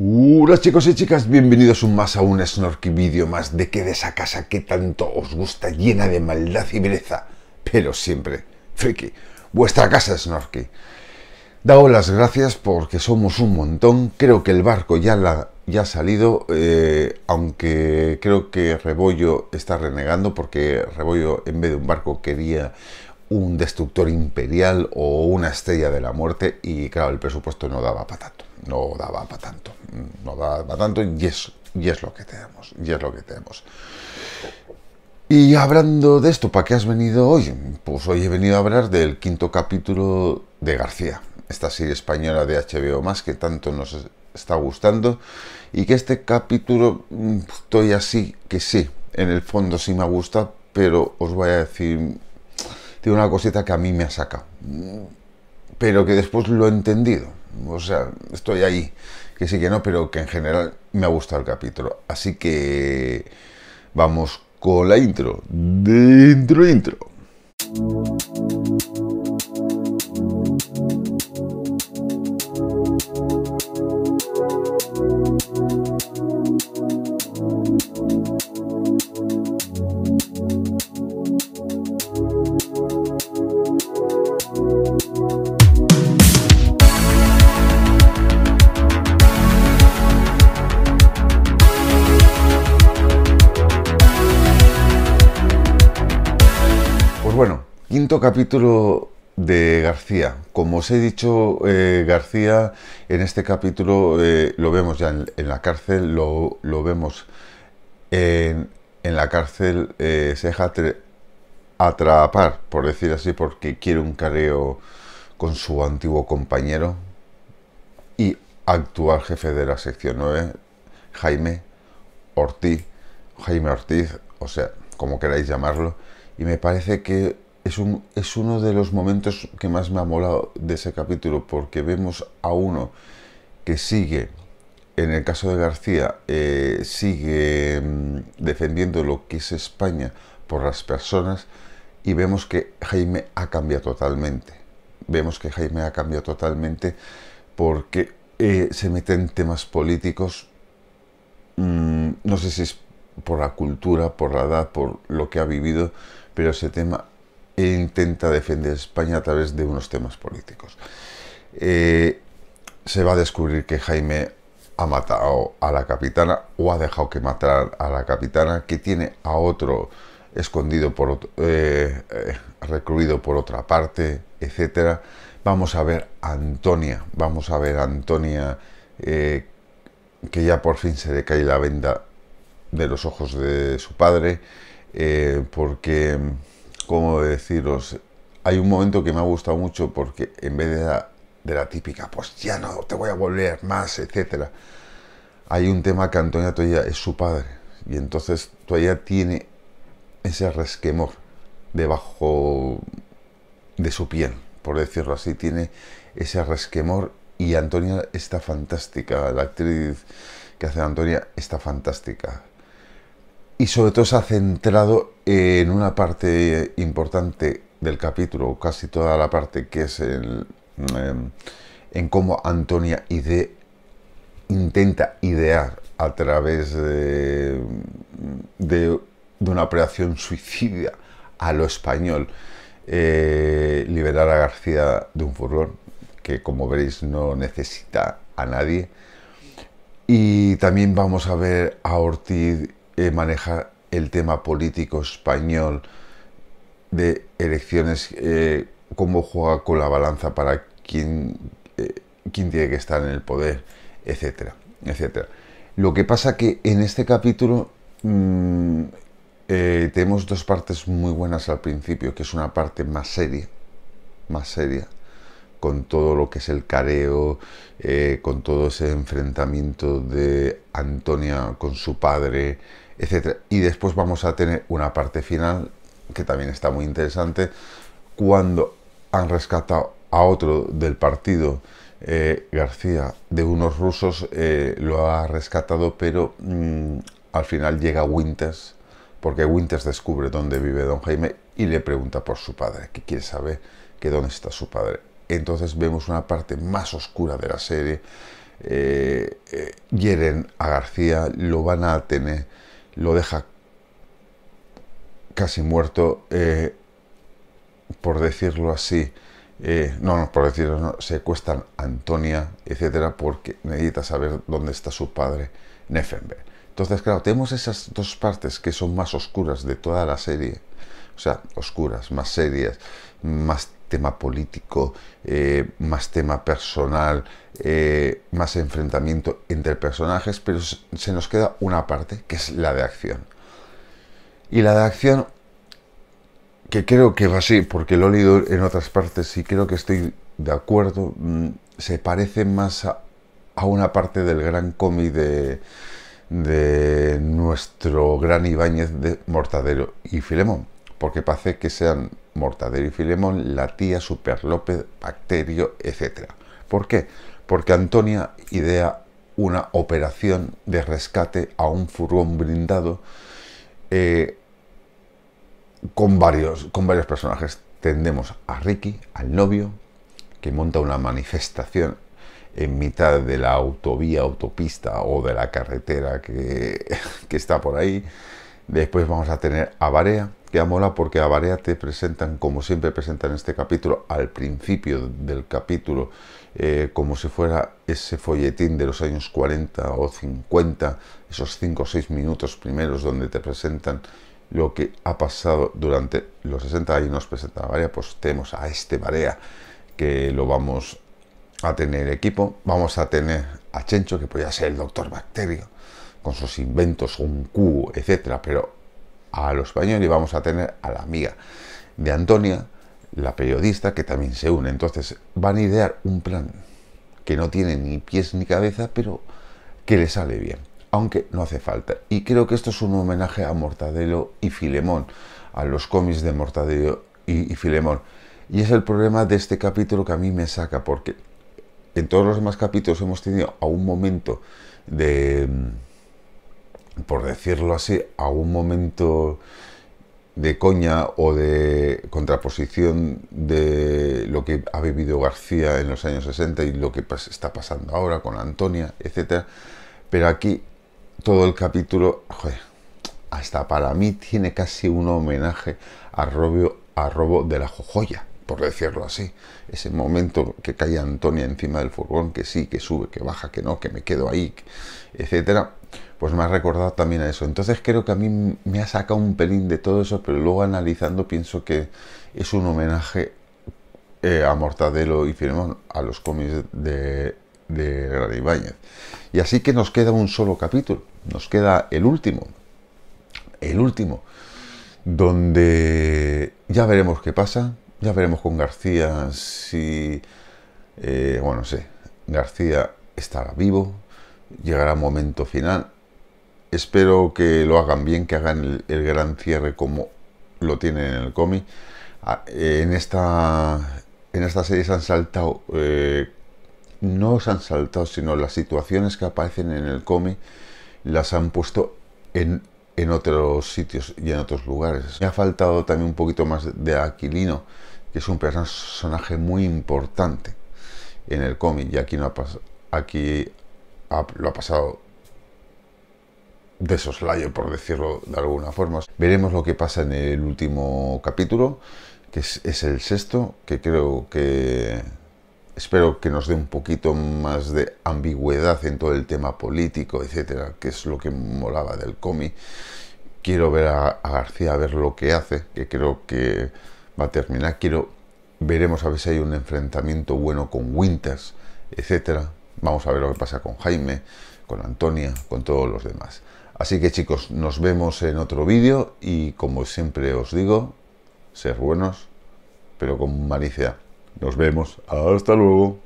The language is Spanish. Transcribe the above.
Hola chicos y chicas, bienvenidos un más a un Snorky vídeo más de que de esa casa que tanto os gusta, llena de maldad y belleza, pero siempre, friki, vuestra casa Snorky. Dado las gracias porque somos un montón, creo que el barco ya la ya ha salido, eh, aunque creo que Rebollo está renegando porque Rebollo en vez de un barco quería un destructor imperial o una estrella de la muerte y claro, el presupuesto no daba para tanto, no daba para tanto, no daba para tanto y es, y es lo que tenemos, y es lo que tenemos. Y hablando de esto, ¿para qué has venido hoy? Pues hoy he venido a hablar del quinto capítulo de García, esta serie española de HBO más que tanto nos está gustando y que este capítulo mm, estoy así, que sí, en el fondo sí me gusta, pero os voy a decir, tiene una cosita que a mí me ha sacado, mm, pero que después lo he entendido, o sea, estoy ahí, que sí que no, pero que en general me ha gustado el capítulo, así que vamos con la intro, dentro intro. capítulo de García. Como os he dicho, eh, García en este capítulo eh, lo vemos ya en, la cárcel, lo, vemos en, la cárcel, eh, se deja atrapar, por decir así, porque quiere un careo con su antiguo compañero y actual jefe de la sección 9, Jaime Ortiz, Jaime Ortiz, o sea, como queráis llamarlo, y me parece que es, un, es uno de los momentos que más me ha molado de ese capítulo, porque vemos a uno que sigue, en el caso de García, eh, sigue mm, defendiendo lo que es España por las personas y vemos que Jaime ha cambiado totalmente. Vemos que Jaime ha cambiado totalmente porque eh, se mete en temas políticos, mm, no sé si es por la cultura, por la edad, por lo que ha vivido, pero ese tema e intenta defender España a través de unos temas políticos. Eh, se va a descubrir que Jaime ha matado a la capitana o ha dejado que matar a la capitana, que tiene a otro escondido por otro, eh, eh, recluido por otra parte, etcétera. Vamos a ver a Antonia, vamos a ver a Antonia que ya por fin se le cae la venda de los ojos de su padre, porque como deciros, hay un momento que me ha gustado mucho porque en vez de la, típica, pues ya no te voy a volver más, etcétera, hay un tema que Antonia Toya es su padre y entonces todavía tiene ese resquemor debajo de su piel, por decirlo así, tiene ese resquemor y Antonia está fantástica, la actriz que hace Antonia está fantástica y sobre todo se ha centrado en una parte importante del capítulo, casi toda la parte que es en, em, cómo Antonia ide, intenta idear a través de, de, una operación suicida a lo español eh, liberar a García de un furgón que como veréis no necesita a nadie. Y también vamos a ver a Ortiz eh, maneja el tema político español de elecciones, eh, cómo juega con la balanza para eh, quién, tiene que estar en el poder, etcétera, etcétera. Lo que pasa que en este capítulo mm, tenemos dos partes muy buenas al principio, que es una parte más seria, más seria, con todo lo que es el careo, con todo ese enfrentamiento de Antonia con su padre, etcétera Y después vamos a tener una parte final que también está muy interesante, cuando han rescatado a otro del partido, eh, García, de unos rusos, eh, lo ha rescatado, pero mm, al final llega Winters, porque Winters descubre dónde vive don Jaime y le pregunta por su padre, que quiere saber que dónde está su padre. Entonces vemos una parte más oscura de la serie. Eh, eh hieren a García, lo van a tener lo deja casi muerto, eh, por decirlo así. Eh, no, no, por decirlo, así, secuestran a Antonia, etcétera, porque necesita saber dónde está su padre, Neffenberg. Entonces, claro, tenemos esas dos partes que son más oscuras de toda la serie. O sea, oscuras, más serias, más tema político, eh, más tema personal, eh, más enfrentamiento entre personajes, pero se nos queda una parte que es la de acción. Y la de acción, que creo que va así, porque lo he leído en otras partes y creo que estoy de acuerdo, mm, se parece más a, una parte del gran cómic de, de nuestro gran Ibáñez de Mortadero y Filemón porque parece que sean Mortadero y Filemón, la tía Super López, Bacterio, etc. ¿Por qué? Porque Antonia idea una operación de rescate a un furgón blindado eh, con, varios, con varios personajes. Tendemos a Ricky, al novio, que monta una manifestación en mitad de la autovía, autopista o de la carretera que, que está por ahí. Después vamos a tener a Barea, que porque a Barea te presentan, como siempre presentan este capítulo, al principio del capítulo, eh, como si fuera ese folletín de los años 40 o 50, esos 5 o 6 minutos primeros donde te presentan lo que ha pasado durante los 60 y nos presenta Barea, pues tenemos a este Barea que lo vamos a tener equipo, vamos a tener a Chencho que podría ser el doctor Bacterio con sus inventos, un cubo, etcétera, pero a los español y vamos a tener a la amiga de Antonia, la periodista, que también se une. Entonces van a idear un plan que no tiene ni pies ni cabeza, pero que le sale bien, aunque no hace falta. Y creo que esto es un homenaje a Mortadelo y Filemón, a los cómics de Mortadelo y, y Filemón. Y es el problema de este capítulo que a mí me saca, porque en todos los demás capítulos hemos tenido a un momento de por decirlo así, a un momento de coña o de contraposición de lo que ha vivido García en los años 60 y lo que está pasando ahora con Antonia, etc. Pero aquí todo el capítulo, hasta para mí tiene casi un homenaje a robo, a robo de la jojoya por decirlo así, ese momento que cae Antonia encima del furgón, que sí, que sube, que baja, que no, que me quedo ahí, etcétera, pues me ha recordado también a eso. Entonces creo que a mí me ha sacado un pelín de todo eso, pero luego analizando pienso que es un homenaje eh, a Mortadelo y Filemón, a los cómics de, de Y así que nos queda un solo capítulo, nos queda el último, el último, donde ya veremos qué pasa, ya veremos con García si, eh, bueno, sé, García estará vivo, llegará momento final. Espero que lo hagan bien, que hagan el, gran cierre como lo tienen en el cómic. Ah, eh, en esta, en esta serie se han saltado, eh, no se han saltado, sino las situaciones que aparecen en el cómic las han puesto en, en otros sitios y en otros lugares. Me ha faltado también un poquito más de Aquilino que es un personaje muy importante en el cómic y aquí no ha aquí lo ha pasado de soslayo por decirlo de alguna forma veremos lo que pasa en el último capítulo que es, el sexto que creo que espero que nos dé un poquito más de ambigüedad en todo el tema político etcétera que es lo que molaba del cómic quiero ver a, a García a ver lo que hace que creo que va a terminar. Quiero, veremos a ver si hay un enfrentamiento bueno con Winters, etcétera. Vamos a ver lo que pasa con Jaime, con Antonia, con todos los demás. Así que chicos, nos vemos en otro vídeo y como siempre os digo, ser buenos, pero con malicia. Nos vemos. Hasta luego.